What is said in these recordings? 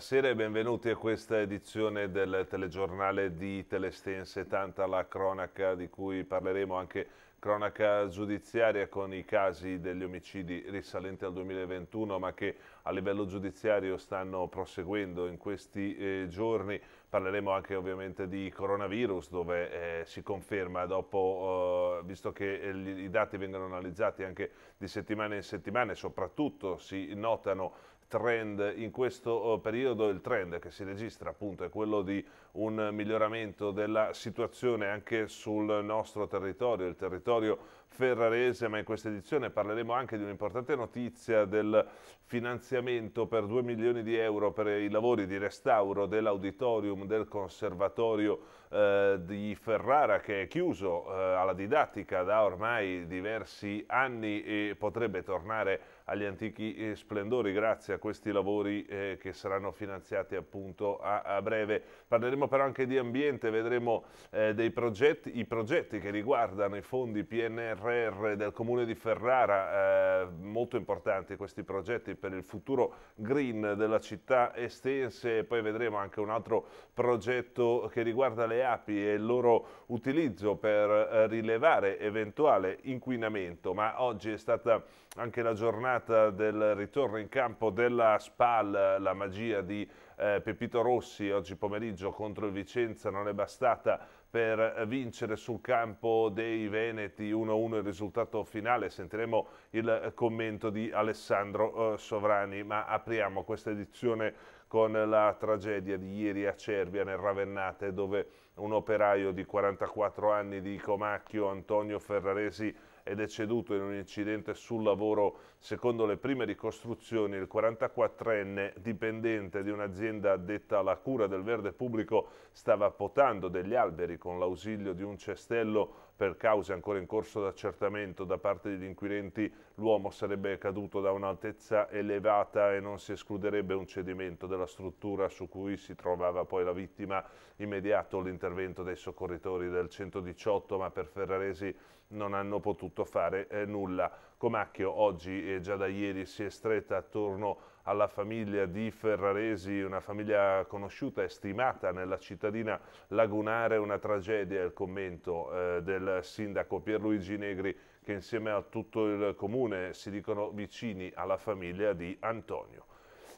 Buonasera e benvenuti a questa edizione del telegiornale di Telestense, tanta la cronaca di cui parleremo anche cronaca giudiziaria con i casi degli omicidi risalenti al 2021 ma che a livello giudiziario stanno proseguendo in questi eh, giorni. Parleremo anche ovviamente di coronavirus dove eh, si conferma dopo, eh, visto che eh, i dati vengono analizzati anche di settimana in settimana e soprattutto si notano trend in questo oh, periodo, il trend che si registra appunto è quello di un miglioramento della situazione anche sul nostro territorio, il territorio ferrarese, ma in questa edizione parleremo anche di un'importante notizia del finanziamento per 2 milioni di euro per i lavori di restauro dell'auditorium del Conservatorio eh, di Ferrara che è chiuso eh, alla didattica da ormai diversi anni e potrebbe tornare agli antichi eh, splendori grazie a questi lavori eh, che saranno finanziati appunto a, a, breve. Parleremo però anche di ambiente, vedremo eh, dei progetti, i progetti che riguardano i fondi PNR PNRR del Comune di Ferrara, eh, molto importanti questi progetti per il futuro green della città estense, poi vedremo anche un altro progetto che riguarda le api e il loro utilizzo per eh, rilevare eventuale inquinamento, ma oggi è stata anche la giornata del ritorno in campo della SPAL, la magia di eh, Pepito Rossi, oggi pomeriggio contro il Vicenza non è bastata per vincere sul campo dei Veneti 1-1 il risultato finale. Sentiremo il commento di Alessandro eh, Sovrani, ma apriamo questa edizione con la tragedia di ieri a Cervia nel Ravennate dove un operaio di 44 anni di Comacchio Antonio Ferraresi è deceduto in un incidente sul lavoro. Secondo le prime ricostruzioni, il 44enne dipendente di un'azienda detta alla cura del verde pubblico stava potando degli alberi con l'ausilio di un cestello per cause ancora in corso d'accertamento da parte degli inquirenti l'uomo sarebbe caduto da un'altezza elevata e non si escluderebbe un cedimento della struttura su cui si trovava poi la vittima immediato l'intervento dei soccorritori del 118 ma per Ferraresi non hanno potuto fare eh, nulla. Comacchio oggi e eh, già da ieri si è stretta attorno alla famiglia di Ferraresi, una famiglia conosciuta e stimata nella cittadina lagunare, una tragedia, il commento eh, del sindaco Pierluigi Negri che insieme a tutto il comune si dicono vicini alla famiglia di Antonio.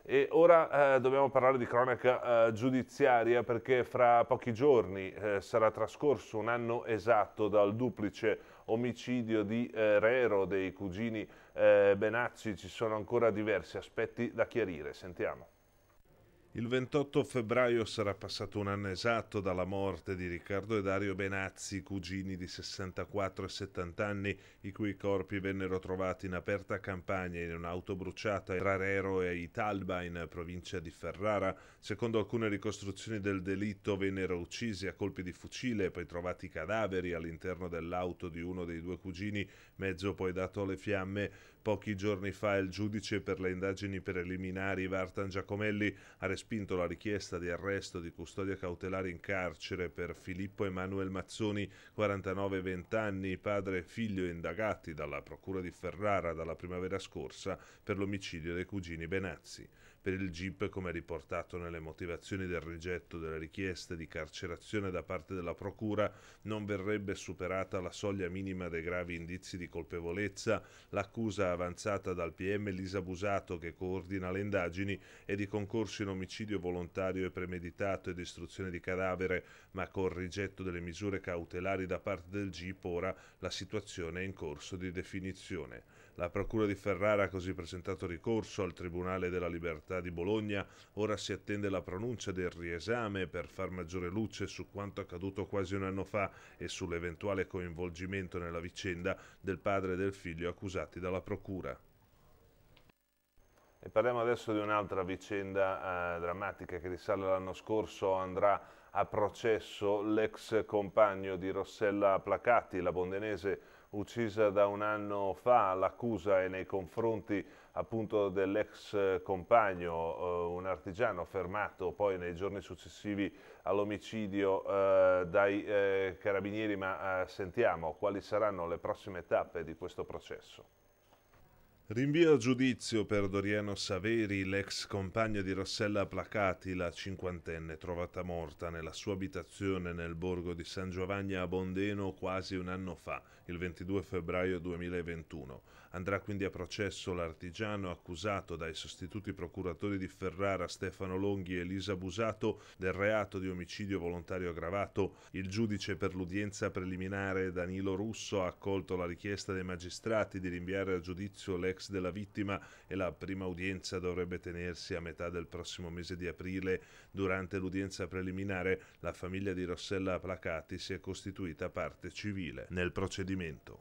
E ora eh, dobbiamo parlare di cronaca eh, giudiziaria perché fra pochi giorni eh, sarà trascorso un anno esatto dal duplice omicidio di eh, Rero dei cugini eh, Benazzi, ci sono ancora diversi aspetti da chiarire, sentiamo. Il 28 febbraio sarà passato un anno esatto dalla morte di Riccardo e Dario Benazzi, cugini di 64 e 70 anni, i cui corpi vennero trovati in aperta campagna in un'auto bruciata tra Rero e Italba in provincia di Ferrara. Secondo alcune ricostruzioni del delitto vennero uccisi a colpi di fucile e poi trovati cadaveri all'interno dell'auto di uno dei due cugini, mezzo poi dato alle fiamme. Pochi giorni fa il giudice per le indagini preliminari Vartan Giacomelli ha respinto la richiesta di arresto di custodia cautelare in carcere per Filippo Emanuele Mazzoni, 49-20 anni, padre e figlio indagati dalla Procura di Ferrara dalla primavera scorsa per l'omicidio dei cugini Benazzi per il GIP come riportato nelle motivazioni del rigetto della richiesta di carcerazione da parte della Procura, non verrebbe superata la soglia minima dei gravi indizi di colpevolezza, l'accusa avanzata dal PM Lisa Busato che coordina le indagini è di concorso in omicidio volontario e premeditato e distruzione di cadavere, ma col rigetto delle misure cautelari da parte del GIP ora la situazione è in corso di definizione. La Procura di Ferrara ha così presentato ricorso al Tribunale della Libertà di Bologna. Ora si attende la pronuncia del riesame per far maggiore luce su quanto accaduto quasi un anno fa e sull'eventuale coinvolgimento nella vicenda del padre e del figlio accusati dalla Procura. E parliamo adesso di un'altra vicenda eh, drammatica che risale all'anno scorso, andrà a processo l'ex compagno di Rossella Placati, la bondenese uccisa da un anno fa. L'accusa è nei confronti appunto dell'ex compagno, eh, un artigiano fermato poi nei giorni successivi all'omicidio eh, dai eh, carabinieri, ma eh, sentiamo quali saranno le prossime tappe di questo processo. Rinvio a giudizio per Doriano Saveri, l'ex compagno di Rossella Placati, la cinquantenne trovata morta nella sua abitazione nel borgo di San Giovanni a Bondeno quasi un anno fa il 22 febbraio 2021. Andrà quindi a processo l'artigiano accusato dai sostituti procuratori di Ferrara Stefano Longhi e Elisa Busato del reato di omicidio volontario aggravato. Il giudice per l'udienza preliminare Danilo Russo ha accolto la richiesta dei magistrati di rinviare a giudizio l'ex della vittima e la prima udienza dovrebbe tenersi a metà del prossimo mese di aprile. Durante l'udienza preliminare la famiglia di Rossella Placati si è costituita parte civile. Nel procedimento inseguimento.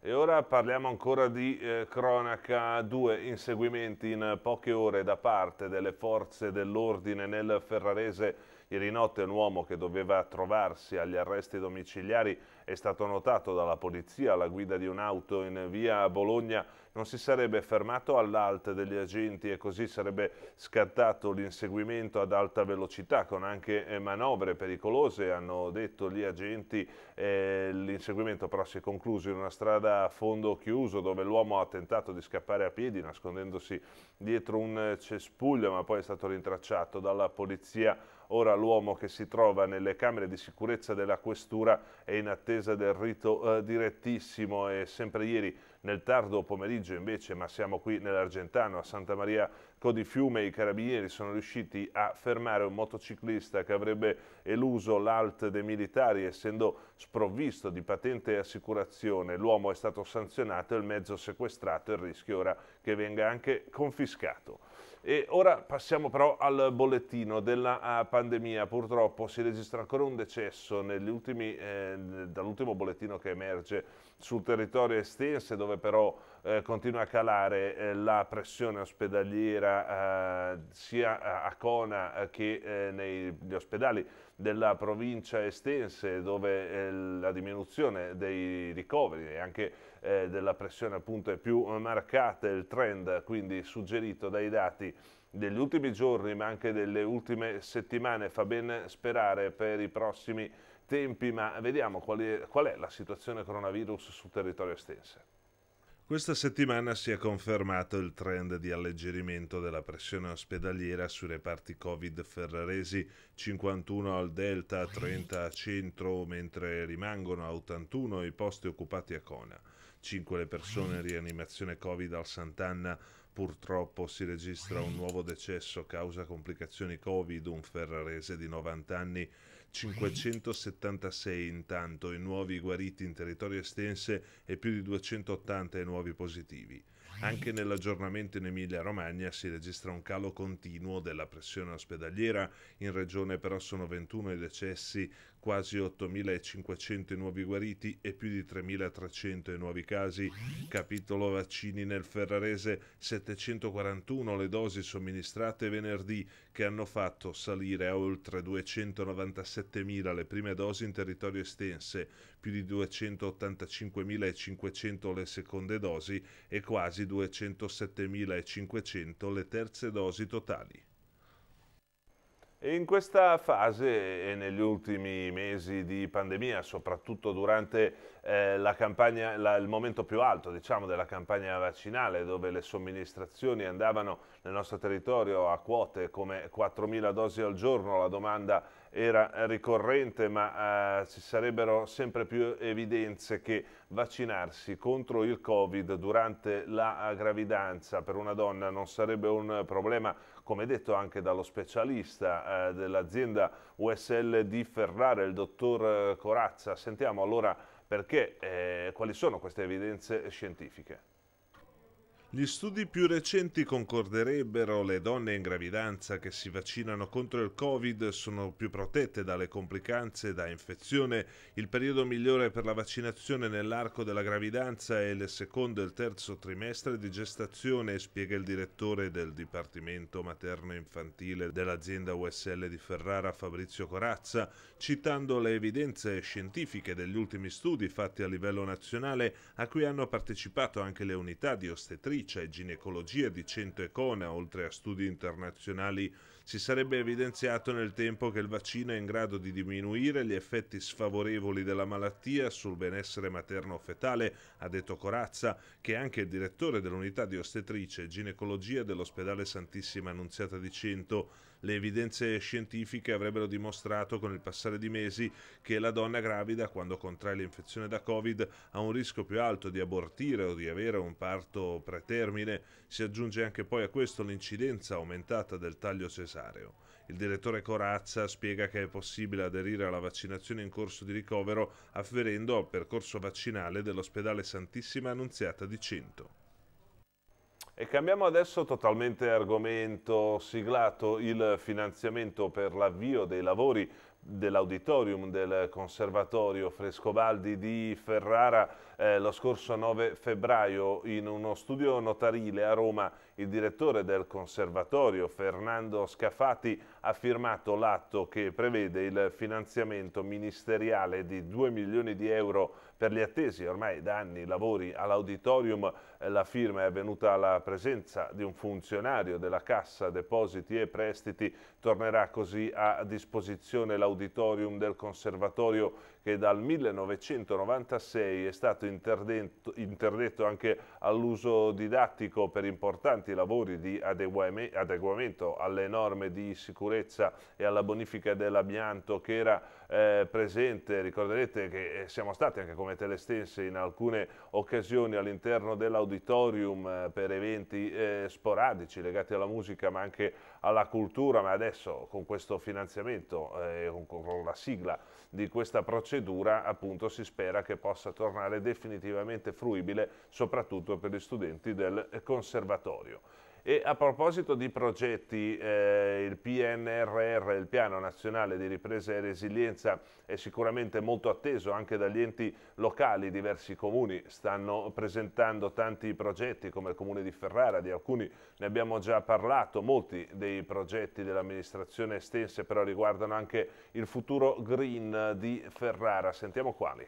E ora parliamo ancora di eh, cronaca, due inseguimenti in poche ore da parte delle forze dell'ordine nel Ferrarese Ieri notte un uomo che doveva trovarsi agli arresti domiciliari è stato notato dalla polizia alla guida di un'auto in via Bologna. Non si sarebbe fermato all'alt degli agenti e così sarebbe scattato l'inseguimento ad alta velocità con anche eh, manovre pericolose, hanno detto gli agenti. Eh, l'inseguimento però si è concluso in una strada a fondo chiuso dove l'uomo ha tentato di scappare a piedi nascondendosi dietro un eh, cespuglio ma poi è stato rintracciato dalla polizia Ora l'uomo che si trova nelle camere di sicurezza della questura è in attesa del rito eh, direttissimo e sempre ieri nel tardo pomeriggio invece, ma siamo qui nell'Argentano, a Santa Maria Codifiume, i carabinieri sono riusciti a fermare un motociclista che avrebbe eluso l'alt dei militari essendo sprovvisto di patente e assicurazione. L'uomo è stato sanzionato, e il mezzo sequestrato e il rischio ora che venga anche confiscato. E ora passiamo però al bollettino della eh, pandemia. Purtroppo si registra ancora un decesso eh, dall'ultimo bollettino che emerge sul territorio estense, dove però eh, continua a calare eh, la pressione ospedaliera eh, sia a Cona che eh, negli ospedali della provincia estense dove eh, la diminuzione dei ricoveri e anche eh, della pressione appunto è più marcata, il trend quindi suggerito dai dati degli ultimi giorni ma anche delle ultime settimane fa ben sperare per i prossimi tempi ma vediamo qual qual è la situazione coronavirus sul territorio estense. Questa settimana si è confermato il trend di alleggerimento della pressione ospedaliera sui reparti Covid ferraresi 51 al Delta, 30 a Centro, mentre rimangono a 81 i posti occupati a Cona. 5 le persone in rianimazione Covid al Sant'Anna, purtroppo si registra un nuovo decesso causa complicazioni Covid, un ferrarese di 90 anni 576 intanto i nuovi guariti in territorio estense e più di 280 i nuovi positivi. Anche nell'aggiornamento in Emilia-Romagna si registra un calo continuo della pressione ospedaliera, in regione però sono 21 i decessi, quasi 8.500 i nuovi guariti e più di 3.300 i nuovi casi. Capitolo vaccini nel Ferrarese, 741 le dosi somministrate venerdì che hanno fatto salire a oltre 297.000 le prime dosi in territorio estense, più di 285.500 le seconde dosi e quasi 207.500 le terze dosi totali. In questa fase e negli ultimi mesi di pandemia, soprattutto durante eh, la campagna, la, il momento più alto diciamo, della campagna vaccinale, dove le somministrazioni andavano nel nostro territorio a quote come 4.000 dosi al giorno, la domanda era ricorrente, ma eh, ci sarebbero sempre più evidenze che vaccinarsi contro il Covid durante la gravidanza per una donna non sarebbe un problema come detto anche dallo specialista eh, dell'azienda USL di Ferrara, il dottor eh, Corazza. Sentiamo allora perché, eh, quali sono queste evidenze scientifiche. Gli studi più recenti concorderebbero le donne in gravidanza che si vaccinano contro il Covid sono più protette dalle complicanze da infezione. Il periodo migliore per la vaccinazione nell'arco della gravidanza è il secondo e il terzo trimestre di gestazione, spiega il direttore del Dipartimento Materno-Infantile dell'azienda USL di Ferrara Fabrizio Corazza, citando le evidenze scientifiche degli ultimi studi fatti a livello nazionale a cui hanno partecipato anche le unità di ostetrica direttrice cioè, e ginecologia di Centro Econa, oltre a studi internazionali, si sarebbe evidenziato nel tempo che il vaccino è in grado di diminuire gli effetti sfavorevoli della malattia sul benessere materno-fetale, ha detto Corazza, che è anche il direttore dell'unità di ostetricia e ginecologia dell'ospedale Santissima Annunziata di Cento. Le evidenze scientifiche avrebbero dimostrato con il passare di mesi che la donna gravida, quando contrae l'infezione da Covid, ha un rischio più alto di abortire o di avere un parto pretermine. Si aggiunge anche poi a questo l'incidenza aumentata del taglio cesareo. Il direttore Corazza spiega che è possibile aderire alla vaccinazione in corso di ricovero afferendo al percorso vaccinale dell'ospedale Santissima Annunziata di Cento. E cambiamo adesso totalmente argomento, siglato il finanziamento per l'avvio dei lavori dell'auditorium del Conservatorio Frescobaldi di Ferrara eh, lo scorso 9 febbraio in uno studio notarile a Roma. Il direttore del Conservatorio, Fernando Scafati, ha firmato l'atto che prevede il finanziamento ministeriale di 2 milioni di euro per gli attesi ormai da anni lavori all'auditorium. Eh, la firma è avvenuta alla presenza di un funzionario della Cassa Depositi e Prestiti Tornerà così a disposizione l'auditorium del Conservatorio che dal 1996 è stato interdetto, interdetto anche all'uso didattico per importanti lavori di adeguamento alle norme di sicurezza e alla bonifica dell'amianto che era eh, presente, ricorderete che eh, siamo stati anche come telestense in alcune occasioni all'interno dell'auditorium eh, per eventi eh, sporadici legati alla musica ma anche alla cultura, ma adesso con questo finanziamento e eh, con, con la sigla di questa procedura procedura appunto si spera che possa tornare definitivamente fruibile soprattutto per gli studenti del conservatorio. E a proposito di progetti, eh, il PNRR, il Piano Nazionale di Ripresa e Resilienza, è sicuramente molto atteso anche dagli enti locali. Diversi comuni stanno presentando tanti progetti, come il Comune di Ferrara, di alcuni ne abbiamo già parlato. Molti dei progetti dell'amministrazione estense però riguardano anche il futuro green di Ferrara. Sentiamo quali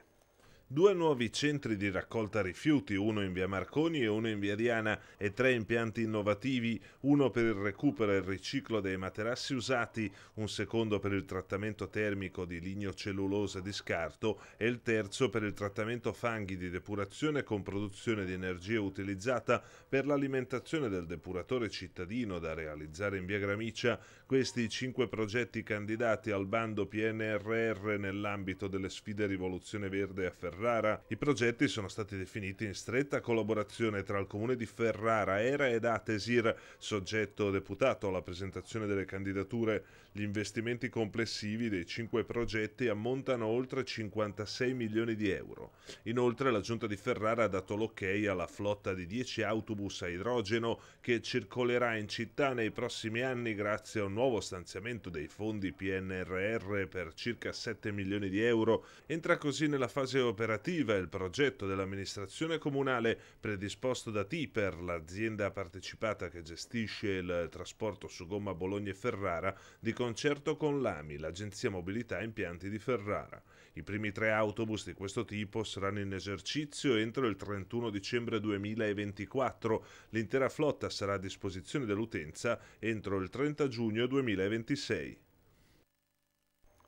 due nuovi centri di raccolta rifiuti, uno in via Marconi e uno in via Diana, e tre impianti innovativi, uno per il recupero e il riciclo dei materassi usati, un secondo per il trattamento termico di lignocellulosa di scarto e il terzo per il trattamento fanghi di depurazione con produzione di energia utilizzata per l'alimentazione del depuratore cittadino da realizzare in via Gramicia. Questi cinque progetti candidati al bando PNRR nell'ambito delle sfide rivoluzione verde a Ferrara. I progetti sono stati definiti in stretta collaborazione tra il comune di Ferrara, Era ed Atesir, soggetto deputato alla presentazione delle candidature. Gli investimenti complessivi dei cinque progetti ammontano oltre 56 milioni di euro. Inoltre la giunta di Ferrara ha dato l'ok alla flotta di 10 autobus a idrogeno che circolerà in città nei prossimi anni grazie a un nuovo stanziamento dei fondi PNRR per circa 7 milioni di euro. Entra così nella fase operativa è il progetto dell'amministrazione comunale predisposto da Tiper, l'azienda partecipata che gestisce il trasporto su gomma Bologna e Ferrara, di concerto con l'AMI, l'Agenzia Mobilità Impianti di Ferrara. I primi tre autobus di questo tipo saranno in esercizio entro il 31 dicembre 2024. L'intera flotta sarà a disposizione dell'utenza entro il 30 giugno 2026.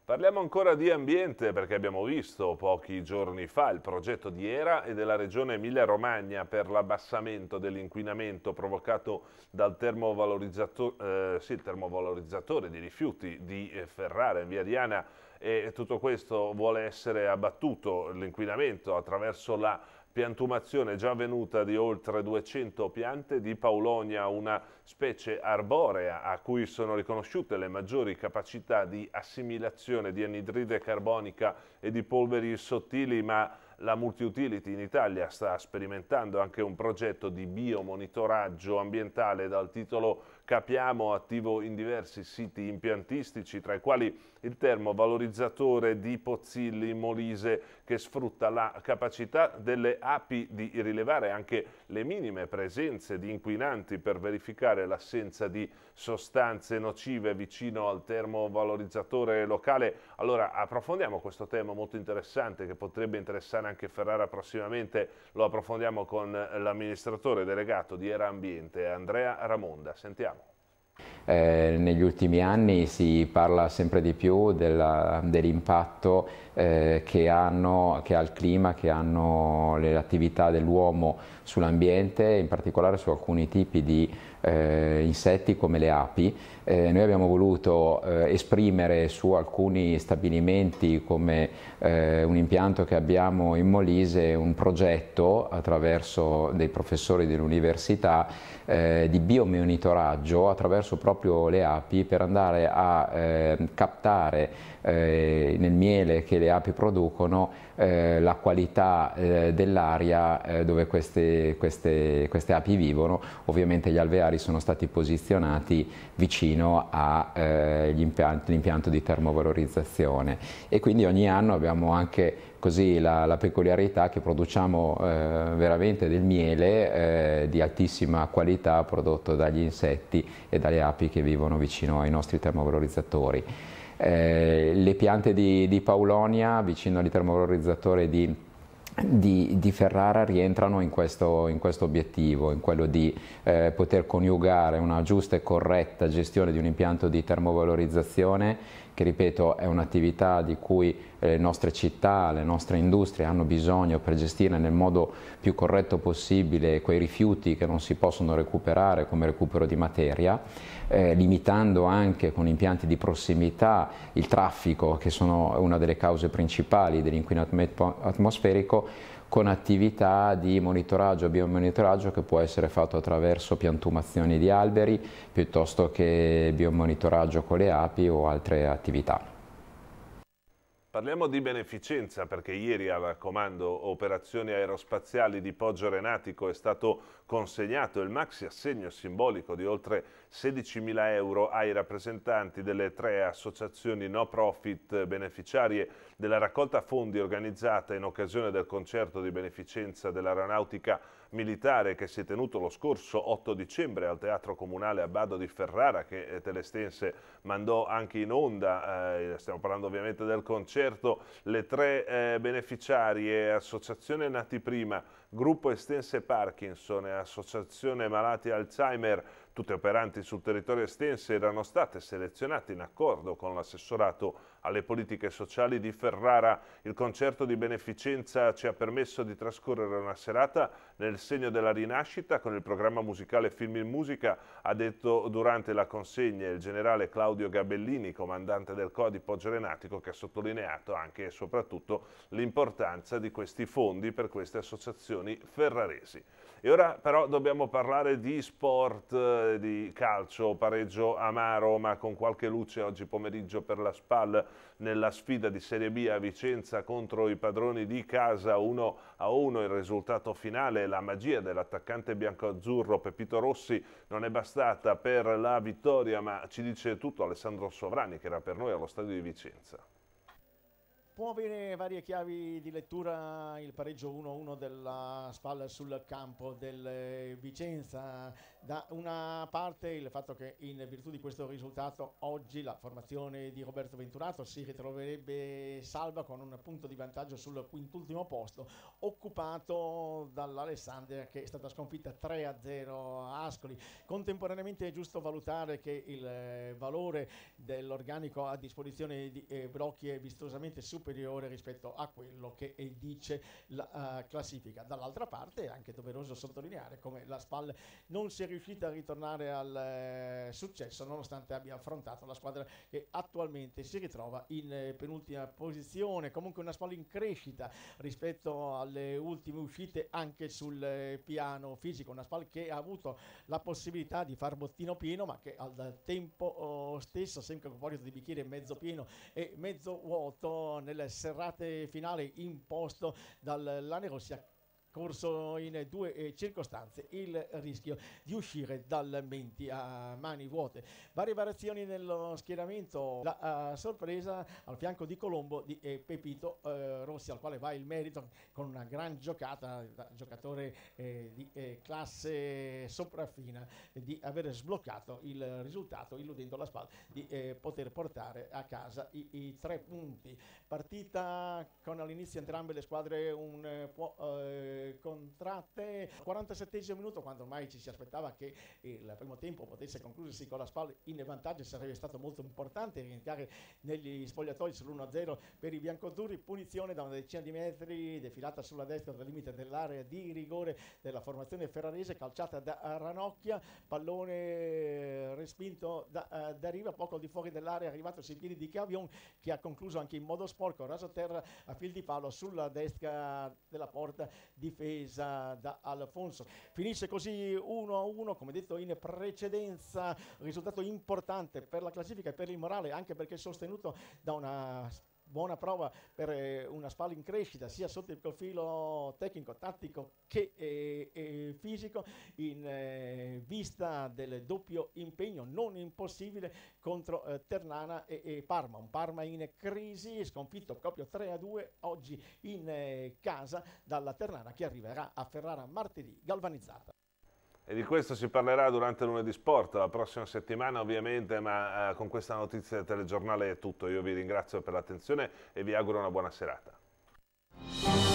Parliamo ancora di ambiente perché abbiamo visto pochi giorni fa il progetto di ERA e della regione Emilia-Romagna per l'abbassamento dell'inquinamento provocato dal termovalorizzatore, eh, sì, termovalorizzatore, di rifiuti di eh, Ferrara in via Diana e tutto questo vuole essere abbattuto l'inquinamento attraverso la piantumazione già avvenuta di oltre 200 piante di Paulonia, una specie arborea a cui sono riconosciute le maggiori capacità di assimilazione di anidride carbonica e di polveri sottili, ma la Multiutility in Italia sta sperimentando anche un progetto di biomonitoraggio ambientale dal titolo capiamo attivo in diversi siti impiantistici, tra i quali il termovalorizzatore di Pozzilli Molise che sfrutta la capacità delle api di rilevare anche le minime presenze di inquinanti per verificare l'assenza di sostanze nocive vicino al termovalorizzatore locale. Allora approfondiamo questo tema molto interessante che potrebbe interessare anche Ferrara prossimamente, lo approfondiamo con l'amministratore delegato di Era Ambiente, Andrea Ramonda. Sentiamo. Eh, negli ultimi anni si parla sempre di più dell'impatto eh, che, hanno, che ha il clima, che hanno le attività dell'uomo sull'ambiente, in particolare su alcuni tipi di eh, insetti come le api, eh, noi abbiamo voluto eh, esprimere su alcuni stabilimenti come eh, un impianto che abbiamo in Molise un progetto attraverso dei professori dell'università eh, di biomonitoraggio attraverso proprio le api per andare a eh, captare eh, nel miele che le api producono la qualità dell'aria dove queste, queste, queste api vivono. Ovviamente gli alveari sono stati posizionati vicino vicino all'impianto eh, di termovalorizzazione e quindi ogni anno abbiamo anche così la, la peculiarità che produciamo eh, veramente del miele eh, di altissima qualità prodotto dagli insetti e dalle api che vivono vicino ai nostri termovalorizzatori. Eh, le piante di, di Paulonia vicino al termovalorizzatore di di, di, Ferrara rientrano in questo, in questo, obiettivo, in quello di eh, poter coniugare una giusta e corretta gestione di un impianto di termovalorizzazione che ripeto è un'attività di cui eh, le nostre città, le nostre industrie hanno bisogno per gestire nel modo più corretto possibile quei rifiuti che non si possono recuperare come recupero di materia, eh, limitando anche con impianti di prossimità il traffico che sono una delle cause principali dell'inquinamento atmosferico con attività di monitoraggio, biomonitoraggio che può essere fatto attraverso piantumazioni di alberi piuttosto che biomonitoraggio con le api o altre attività. Parliamo di beneficenza perché ieri al comando operazioni aerospaziali di Poggio Renatico è stato consegnato il maxi assegno simbolico di oltre 16.000 euro ai rappresentanti delle tre associazioni no profit beneficiarie della raccolta fondi organizzata in occasione del concerto di beneficenza dell'aeronautica militare che si è tenuto lo scorso 8 dicembre al Teatro Comunale a Bado di Ferrara che eh, Telestense mandò anche in onda, eh, stiamo parlando ovviamente del concerto, le tre eh, beneficiarie, Associazione Nati Prima, Gruppo Estense Parkinson e Associazione Malati Alzheimer, tutte operanti sul territorio estense, erano state selezionate in accordo con l'assessorato alle politiche sociali di Ferrara. Il concerto di beneficenza ci ha permesso di trascorrere una serata nel segno della rinascita con il programma musicale Film in Musica, ha detto durante la consegna il generale Claudio Gabellini, comandante del CODI Poggio Renatico, che ha sottolineato anche e soprattutto l'importanza di questi fondi per queste associazioni prestazioni ferraresi. E ora però dobbiamo parlare di sport, eh, di calcio, pareggio amaro ma con qualche luce oggi pomeriggio per la SPAL nella sfida di Serie B a Vicenza contro i padroni di casa 1 a 1 il risultato finale, la magia dell'attaccante bianco-azzurro Pepito Rossi non è bastata per la vittoria ma ci dice tutto Alessandro Sovrani che era per noi allo stadio di Vicenza. Può avere varie chiavi di lettura il pareggio 1-1 della spalla sul campo del Vicenza da una parte il fatto che in virtù di questo risultato oggi la formazione di Roberto Venturato si ritroverebbe salva con un punto di vantaggio sul quintultimo posto occupato dall'Alessandria che è stata sconfitta 3-0 a Ascoli. Contemporaneamente è giusto valutare che il eh, valore dell'organico a disposizione di eh, Brocchi è vistosamente superiore rispetto a quello che eh, dice la classifica. Dall'altra parte è anche doveroso sottolineare come la SPAL non si è riuscita a ritornare al eh, successo nonostante abbia affrontato la squadra che attualmente si ritrova in eh, penultima posizione, comunque una squadra in crescita rispetto alle ultime uscite anche sul eh, piano fisico, una squadra che ha avuto la possibilità di far bottino pieno ma che al tempo oh, stesso, sempre a proposito di bicchiere mezzo pieno e mezzo vuoto, nelle serrate finali imposto dall'Anerossi ha corso in due eh, circostanze il rischio di uscire dal Menti a mani vuote. Varie variazioni nello schieramento, la uh, sorpresa al fianco di Colombo di eh, Pepito eh, Rossi al quale va il merito con una gran giocata, giocatore eh, di eh, classe sopraffina, di aver sbloccato il risultato illudendo la spalla di poter portare a casa i, i, tre punti. Partita con all'inizio entrambe le squadre un po' contratte. 47 minuto, quando ormai ci si aspettava che eh, il primo tempo potesse concludersi con la SPAL in vantaggio, sarebbe stato molto importante rientrare negli spogliatoi sull'1-0 per i biancozzurri. Punizione da una decina di metri, defilata sulla destra dal limite dell'area di rigore della formazione ferrarese, calciata da Ranocchia, pallone eh, respinto da, eh, da Riva, poco di fuori dell'area, arrivato sui piedi di Cavion che ha concluso anche in modo sporco, raso terra a fil di palo sulla destra della porta di difesa da Alfonso. Finisce così 1-1, come detto in precedenza, risultato importante per la classifica e per il morale, anche perché sostenuto da una buona prova per eh, una spalla in crescita sia sotto il profilo tecnico, tattico che eh, eh, fisico in eh, vista del doppio impegno non impossibile contro eh, Ternana e, e, Parma. Un Parma in crisi, sconfitto proprio 3-2 a oggi in eh, casa dalla Ternana che arriverà a Ferrara martedì galvanizzata. E di questo si parlerà durante lunedì sport, la prossima settimana ovviamente, ma eh, con questa notizia del telegiornale è tutto. Io vi ringrazio per l'attenzione e vi auguro una buona serata.